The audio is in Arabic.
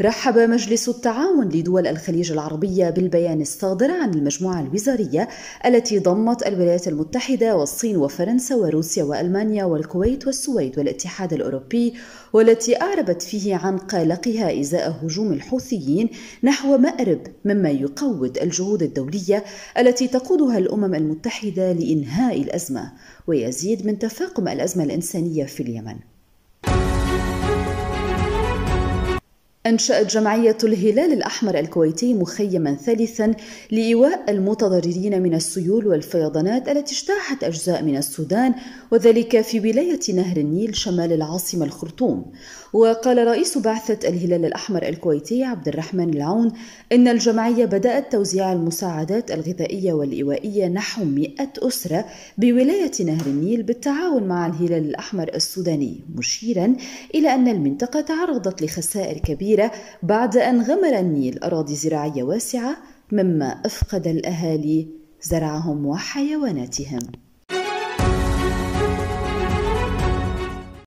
رحب مجلس التعاون لدول الخليج العربية بالبيان الصادر عن المجموعة الوزارية التي ضمت الولايات المتحدة والصين وفرنسا وروسيا وألمانيا والكويت والسويد والاتحاد الأوروبي والتي أعربت فيه عن قلقها إزاء هجوم الحوثيين نحو مأرب مما يقوض الجهود الدولية التي تقودها الأمم المتحدة لإنهاء الأزمة ويزيد من تفاقم الأزمة الإنسانية في اليمن أنشأت جمعية الهلال الأحمر الكويتي مخيما ثالثا لإيواء المتضررين من السيول والفيضانات التي اجتاحت أجزاء من السودان وذلك في ولاية نهر النيل شمال العاصمة الخرطوم وقال رئيس بعثة الهلال الأحمر الكويتي عبد الرحمن العون إن الجمعية بدأت توزيع المساعدات الغذائية والإيوائية نحو 100 أسرة بولاية نهر النيل بالتعاون مع الهلال الأحمر السوداني مشيرا إلى أن المنطقة تعرضت لخسائر كبيرة كبيرة بعد أن غمر النيل أراضي زراعية واسعة مما أفقد الأهالي زرعهم وحيواناتهم